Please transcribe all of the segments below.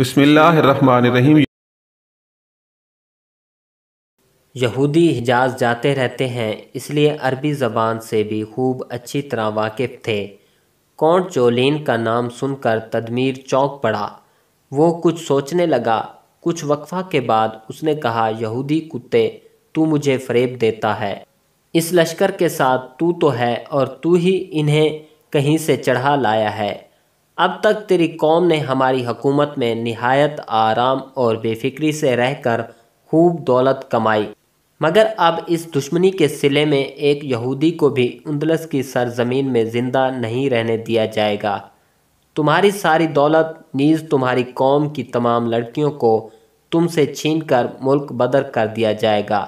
बसमीम यहूदी हिजाज जाते रहते हैं इसलिए अरबी ज़बान से भी खूब अच्छी तरह वाकिफ़ थे कौन चोलिन का नाम सुनकर तदमीर चौंक पड़ा वो कुछ सोचने लगा कुछ वक्फा के बाद उसने कहा यहूदी कुत्ते तू मुझे फरेब देता है इस लश्कर के साथ तू तो है और तू ही इन्हें कहीं से चढ़ा लाया है अब तक तेरी कौम ने हमारी हकूमत में नहायत आराम और बेफिक्री से रहकर खूब दौलत कमाई मगर अब इस दुश्मनी के सिले में एक यहूदी को भी उन्दलस की सरजमीन में ज़िंदा नहीं रहने दिया जाएगा तुम्हारी सारी दौलत नीज़ तुम्हारी कौम की तमाम लड़कियों को तुमसे छीन कर मुल्क बदर कर दिया जाएगा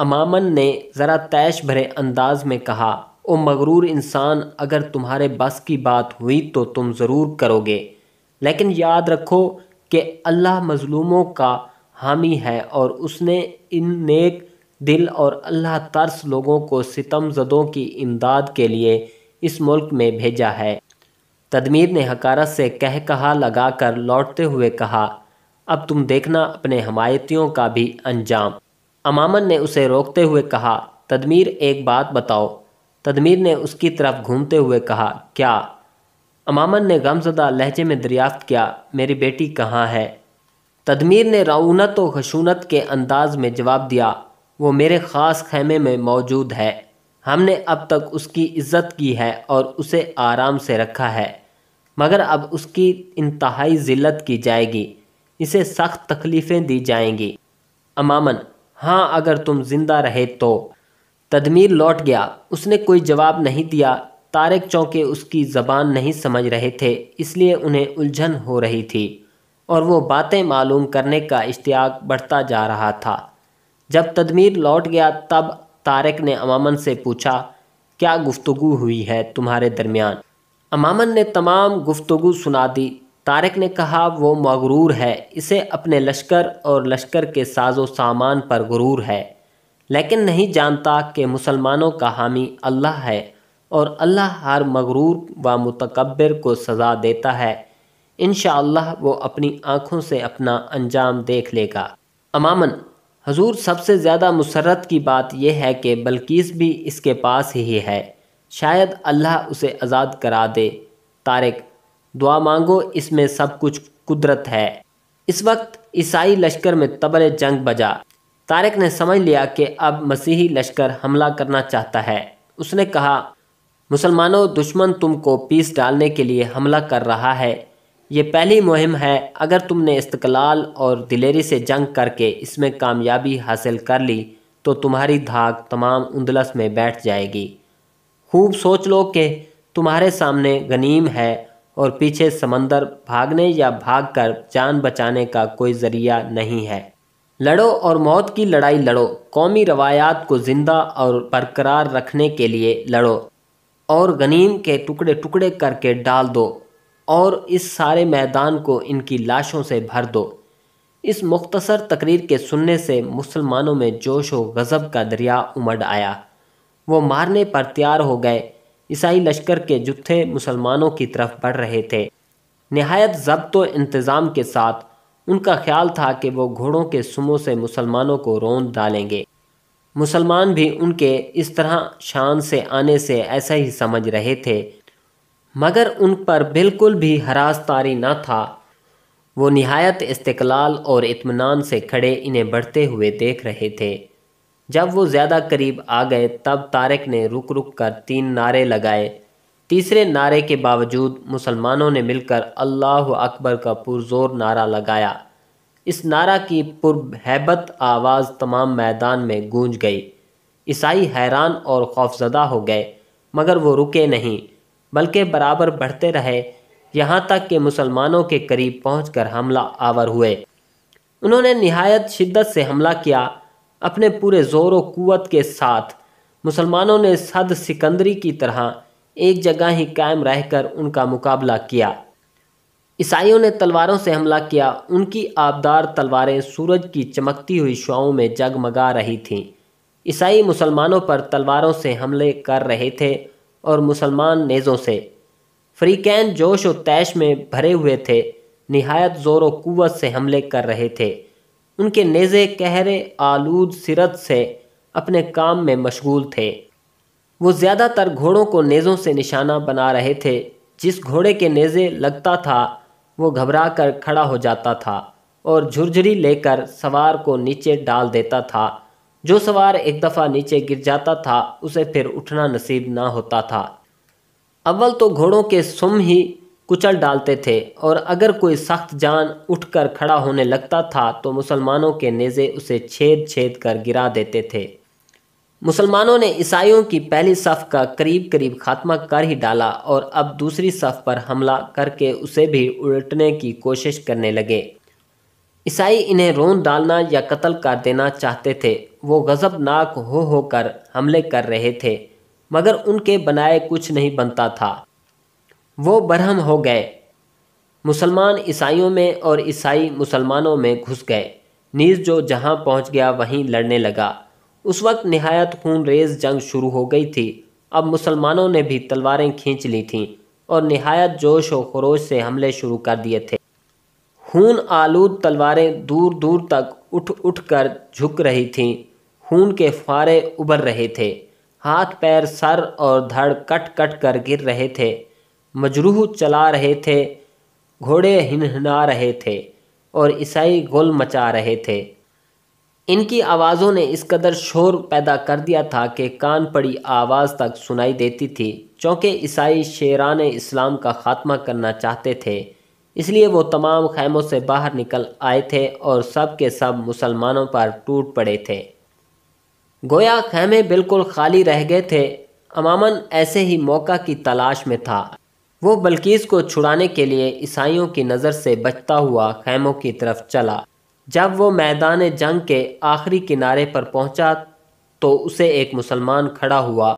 अमामन ने ज़रा तैश भरे अंदाज में कहा ओ मगरूर इंसान अगर तुम्हारे बस की बात हुई तो तुम ज़रूर करोगे लेकिन याद रखो कि अल्लाह मज़लूमों का हामी है और उसने इन नेक दिल और अल्लाह तर्स लोगों को सितम जदों की इमदाद के लिए इस मुल्क में भेजा है तदमीर ने हकारत से कह कहा लगा कर लौटते हुए कहा अब तुम देखना अपने हमायतियों का भी अंजाम अमामन ने उसे रोकते हुए कहा तदमीर एक बात बताओ तदमीर ने उसकी तरफ घूमते हुए कहा क्या अमामन ने गमजदा लहजे में दरियाफ्त किया मेरी बेटी कहाँ है तदमीर ने राउनत व खशूनत के अंदाज में जवाब दिया वो मेरे ख़ास खैमे में मौजूद है हमने अब तक उसकी इज्जत की है और उसे आराम से रखा है मगर अब उसकी इंतहाई ज़िल्लत की जाएगी इसे सख्त तकलीफ़ें दी जाएंगी अमामन हाँ अगर तुम ज़िंदा रहे तो तदमीर लौट गया उसने कोई जवाब नहीं दिया तारक चौके उसकी ज़बान नहीं समझ रहे थे इसलिए उन्हें उलझन हो रही थी और वो बातें मालूम करने का इश्तियाक बढ़ता जा रहा था जब तदमीर लौट गया तब तारक ने अमामन से पूछा क्या गुफ्तु हुई है तुम्हारे दरमियान अमामन ने तमाम गुफ्तगु सुना दी तारक ने कहा वो मगरूर है इसे अपने लश्कर और लश्कर के साजो सामान पर गुरूर है लेकिन नहीं जानता कि मुसलमानों का हामी अल्लाह है और अल्लाह हर मगरूर व मतकबर को सज़ा देता है इन शह वो अपनी आँखों से अपना अंजाम देख लेगा अमामन हजूर सबसे ज़्यादा मुसरत की बात यह है कि बल्किस भी इसके पास ही है शायद अल्लाह उसे आज़ाद करा दे तारक दुआ मांगो इसमें सब कुछ कुदरत है इस वक्त ईसाई लश्कर में तबर जंग बजा तारिक ने समझ लिया कि अब मसीही लश्कर हमला करना चाहता है उसने कहा मुसलमानों दुश्मन तुमको पीस डालने के लिए हमला कर रहा है ये पहली मुहिम है अगर तुमने इस्तकलाल और दिलेरी से जंग करके इसमें कामयाबी हासिल कर ली तो तुम्हारी धाक तमाम उंदलस में बैठ जाएगी खूब सोच लो कि तुम्हारे सामने गनीम है और पीछे समंदर भागने या भागकर जान बचाने का कोई ज़रिया नहीं है लड़ो और मौत की लड़ाई लड़ो कौमी रवायात को ज़िंदा और बरकरार रखने के लिए लड़ो और गनीम के टुकड़े टुकड़े करके डाल दो और इस सारे मैदान को इनकी लाशों से भर दो इस मुख्तसर तकरीर के सुनने से मुसलमानों में जोश व गज़ब का दरिया उमड़ आया वो मारने पर तैयार हो गए ईसाई लश्कर के जुत्थे मुसलमानों की तरफ बढ़ रहे थे नहायत जब्त इंतज़ाम के साथ उनका ख्याल था कि वो घोड़ों के सुमों से मुसलमानों को रौंद डालेंगे मुसलमान भी उनके इस तरह शान से आने से ऐसा ही समझ रहे थे मगर उन पर बिल्कुल भी हरासतारी ना था वो नहायत इस्तकलाल और इत्मीनान से खड़े इन्हें बढ़ते हुए देख रहे थे जब वो ज़्यादा करीब आ गए तब तारक ने रुक रुक कर तीन नारे लगाए तीसरे नारे के बावजूद मुसलमानों ने मिलकर अल्लाह अकबर का पुरजोर नारा लगाया इस नारा की पुरहैबत हैबत आवाज़ तमाम मैदान में गूंज गई ईसाई हैरान और खौफजदा हो गए मगर वो रुके नहीं बल्कि बराबर बढ़ते रहे यहाँ तक कि मुसलमानों के करीब पहुँच कर हमला आवर हुए उन्होंने नहायत शिद्दत से हमला किया अपने पूरे ज़ोर व के साथ मुसलमानों ने सद सिकंदरी की तरह एक जगह ही कायम रहकर उनका मुकाबला किया ईसाइयों ने तलवारों से हमला किया उनकी आबदार तलवारें सूरज की चमकती हुई शुआओं में जगमगा रही थीं ईसाई मुसलमानों पर तलवारों से हमले कर रहे थे और मुसलमान नेज़ों से फ्रीकैन जोश और तैश में भरे हुए थे नहायत ज़ोर व से हमले कर रहे थे उनके नेज़े कहरे आलूद सिरत से अपने काम में मशगूल थे वो ज़्यादातर घोड़ों को नेज़ों से निशाना बना रहे थे जिस घोड़े के नेज़े लगता था वो घबरा कर खड़ा हो जाता था और झुरझुरी लेकर सवार को नीचे डाल देता था जो सवार एक दफ़ा नीचे गिर जाता था उसे फिर उठना नसीब ना होता था अव्वल तो घोड़ों के सुम ही कुचल डालते थे और अगर कोई सख्त जान उठकर खड़ा होने लगता था तो मुसलमानों के नेज़े उसे छेद छेद कर गिरा देते थे मुसलमानों ने ईसाइयों की पहली सफ का करीब करीब खात्मा कर ही डाला और अब दूसरी सफ पर हमला करके उसे भी उलटने की कोशिश करने लगे ईसाई इन्हें रोन डालना या कत्ल कर देना चाहते थे वो गज़बनाक हो होकर हमले कर रहे थे मगर उनके बनाए कुछ नहीं बनता था वो बरहम हो गए मुसलमान ईसाइयों में और ईसाई मुसलमानों में घुस गए नीज जो जहां पहुंच गया वहीं लड़ने लगा उस वक्त नहायत खून रेज जंग शुरू हो गई थी अब मुसलमानों ने भी तलवारें खींच ली थीं और नहायत जोश और खरोश से हमले शुरू कर दिए थे खून आलूद तलवारें दूर दूर तक उठ उठ कर झुक रही थीं खून के फारे उभर रहे थे हाथ पैर सर और धड़ कट कट कर गिर रहे थे मजरूह चला रहे थे घोड़े हिनहना रहे थे और ईसाई गोल मचा रहे थे इनकी आवाज़ों ने इस कदर शोर पैदा कर दिया था कि कान पड़ी आवाज़ तक सुनाई देती थी चूँकि ईसाई शेरान इस्लाम का खात्मा करना चाहते थे इसलिए वो तमाम खैमों से बाहर निकल आए थे और सब के सब मुसलमानों पर टूट पड़े थे गोया खैमे बिल्कुल खाली रह गए थे अमामन ऐसे ही मौका की तलाश में था वो बल्कीस को छुड़ाने के लिए ईसाइयों की नज़र से बचता हुआ खैमों की तरफ चला जब वो मैदान जंग के आखिरी किनारे पर पहुंचा तो उसे एक मुसलमान खड़ा हुआ